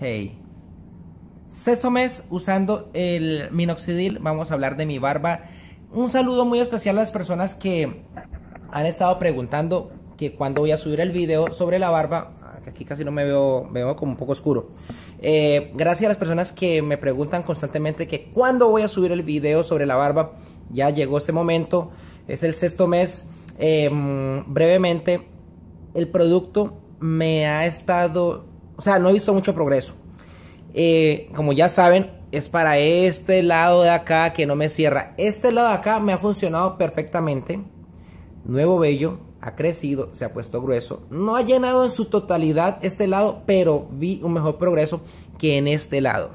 Hey. Sexto mes usando el minoxidil, vamos a hablar de mi barba. Un saludo muy especial a las personas que han estado preguntando que cuando voy a subir el video sobre la barba, ah, aquí casi no me veo, veo como un poco oscuro. Eh, gracias a las personas que me preguntan constantemente que cuando voy a subir el video sobre la barba, ya llegó este momento, es el sexto mes. Em, brevemente, el producto me ha estado o sea, no he visto mucho progreso. Eh, como ya saben, es para este lado de acá que no me cierra. Este lado de acá me ha funcionado perfectamente. Nuevo vello, ha crecido, se ha puesto grueso. No ha llenado en su totalidad este lado, pero vi un mejor progreso que en este lado.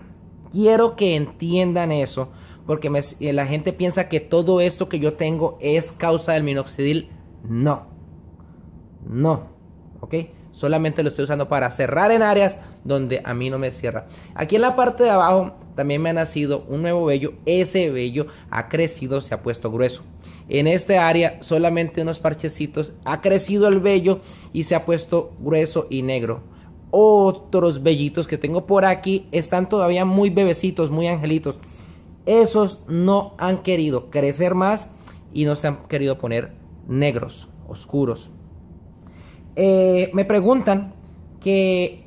Quiero que entiendan eso, porque eh, la gente piensa que todo esto que yo tengo es causa del minoxidil. No, no, ¿ok? Solamente lo estoy usando para cerrar en áreas donde a mí no me cierra. Aquí en la parte de abajo también me ha nacido un nuevo vello. Ese vello ha crecido, se ha puesto grueso. En este área solamente unos parchecitos. Ha crecido el vello y se ha puesto grueso y negro. Otros vellitos que tengo por aquí están todavía muy bebecitos, muy angelitos. Esos no han querido crecer más y no se han querido poner negros, oscuros. Eh, me preguntan que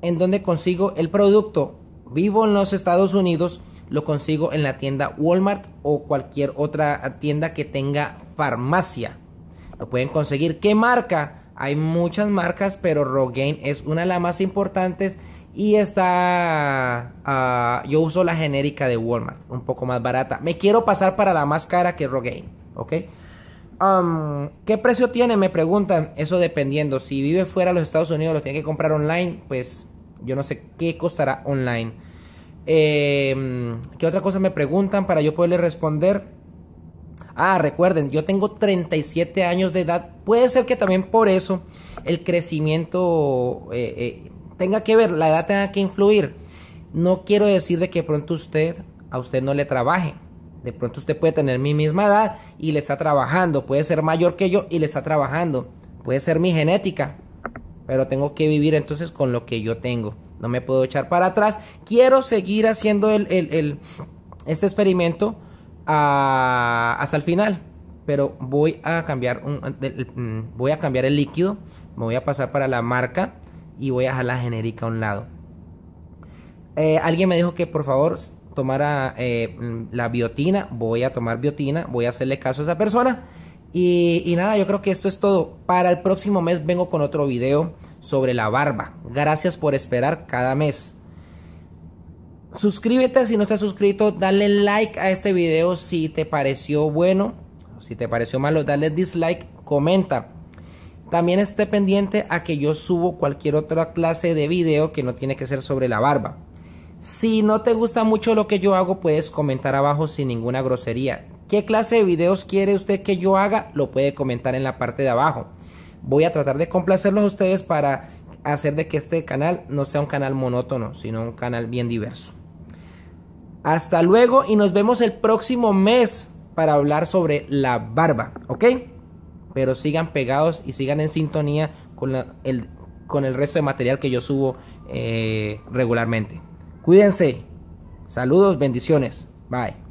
en dónde consigo el producto. Vivo en los Estados Unidos, lo consigo en la tienda Walmart o cualquier otra tienda que tenga farmacia. Lo pueden conseguir. ¿Qué marca? Hay muchas marcas, pero Rogaine es una de las más importantes. Y está. Ah, yo uso la genérica de Walmart, un poco más barata. Me quiero pasar para la más cara que Rogaine, ¿ok? ¿Qué precio tiene? Me preguntan. Eso dependiendo. Si vive fuera de los Estados Unidos, lo tiene que comprar online. Pues yo no sé qué costará online. Em, ¿Qué otra cosa me preguntan para yo poderle responder? Ah, recuerden, yo tengo 37 años de edad. Puede ser que también por eso el crecimiento eh, eh, tenga que ver, la edad tenga que influir. No quiero decir de que pronto usted, a usted no le trabaje de pronto usted puede tener mi misma edad y le está trabajando. Puede ser mayor que yo y le está trabajando. Puede ser mi genética. Pero tengo que vivir entonces con lo que yo tengo. No me puedo echar para atrás. Quiero seguir haciendo este experimento ah, hasta el final. Pero voy a cambiar mm, voy a cambiar el líquido. Me voy a pasar para la marca y voy a dejar la genérica a un lado. Eh, alguien me dijo que por favor tomar eh, mm, la biotina, voy a tomar biotina, voy a hacerle caso a esa persona. Y, y, nada, yo creo que esto es todo. Para el próximo mes vengo con otro video sobre la barba. Gracias por esperar cada mes. Suscríbete si no estás suscrito, dale like a este video si te pareció bueno, si te pareció malo, dale dislike, comenta. También esté pendiente a que yo subo cualquier otra clase de video que no tiene que ser sobre la barba. Si no te gusta mucho lo que yo hago, puedes comentar abajo sin ninguna grosería. ¿Qué clase de videos quiere usted que yo haga? Lo puede comentar en la parte de abajo. Voy a tratar de complacerlos a ustedes para hacer de que este canal no sea un canal monótono, sino un canal bien diverso. Hasta luego y nos vemos el próximo mes para hablar sobre la barba, ¿ok? Pero sigan pegados y sigan en sintonía con, el, resto de material que yo subo eh, regularmente. Cuídense. Saludos, bendiciones. Bye.